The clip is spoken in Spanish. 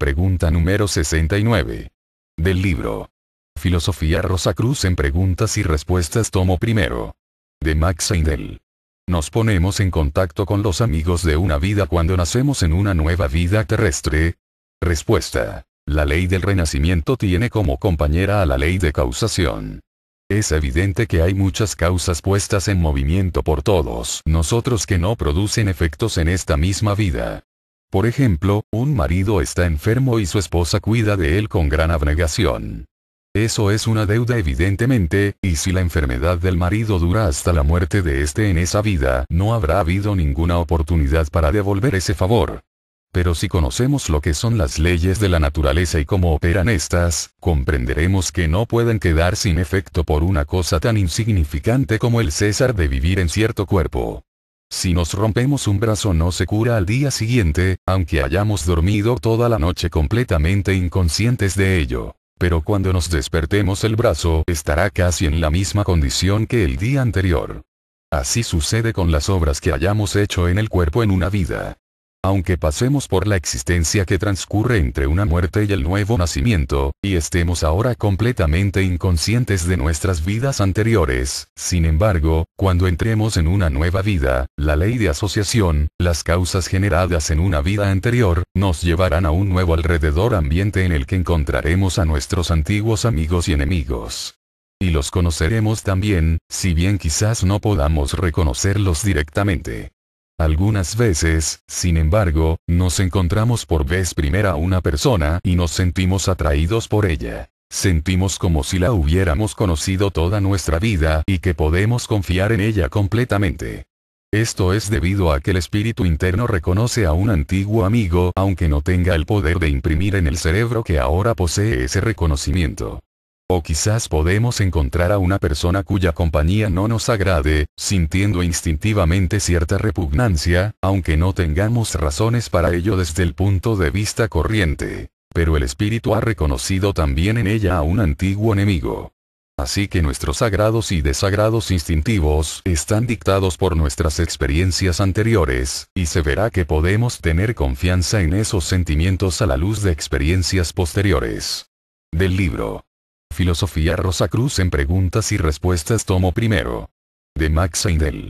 Pregunta número 69. Del libro. Filosofía Rosa Cruz en Preguntas y Respuestas Tomo Primero. De Max Heindel. Nos ponemos en contacto con los amigos de una vida cuando nacemos en una nueva vida terrestre. Respuesta. La ley del renacimiento tiene como compañera a la ley de causación. Es evidente que hay muchas causas puestas en movimiento por todos nosotros que no producen efectos en esta misma vida. Por ejemplo, un marido está enfermo y su esposa cuida de él con gran abnegación. Eso es una deuda evidentemente, y si la enfermedad del marido dura hasta la muerte de este en esa vida, no habrá habido ninguna oportunidad para devolver ese favor. Pero si conocemos lo que son las leyes de la naturaleza y cómo operan estas, comprenderemos que no pueden quedar sin efecto por una cosa tan insignificante como el césar de vivir en cierto cuerpo. Si nos rompemos un brazo no se cura al día siguiente, aunque hayamos dormido toda la noche completamente inconscientes de ello. Pero cuando nos despertemos el brazo estará casi en la misma condición que el día anterior. Así sucede con las obras que hayamos hecho en el cuerpo en una vida. Aunque pasemos por la existencia que transcurre entre una muerte y el nuevo nacimiento, y estemos ahora completamente inconscientes de nuestras vidas anteriores, sin embargo, cuando entremos en una nueva vida, la ley de asociación, las causas generadas en una vida anterior, nos llevarán a un nuevo alrededor ambiente en el que encontraremos a nuestros antiguos amigos y enemigos. Y los conoceremos también, si bien quizás no podamos reconocerlos directamente. Algunas veces, sin embargo, nos encontramos por vez primera a una persona y nos sentimos atraídos por ella. Sentimos como si la hubiéramos conocido toda nuestra vida y que podemos confiar en ella completamente. Esto es debido a que el espíritu interno reconoce a un antiguo amigo aunque no tenga el poder de imprimir en el cerebro que ahora posee ese reconocimiento. O quizás podemos encontrar a una persona cuya compañía no nos agrade, sintiendo instintivamente cierta repugnancia, aunque no tengamos razones para ello desde el punto de vista corriente. Pero el espíritu ha reconocido también en ella a un antiguo enemigo. Así que nuestros sagrados y desagrados instintivos están dictados por nuestras experiencias anteriores, y se verá que podemos tener confianza en esos sentimientos a la luz de experiencias posteriores. Del libro filosofía Rosa Cruz en preguntas y respuestas tomo primero. De Max Heindel.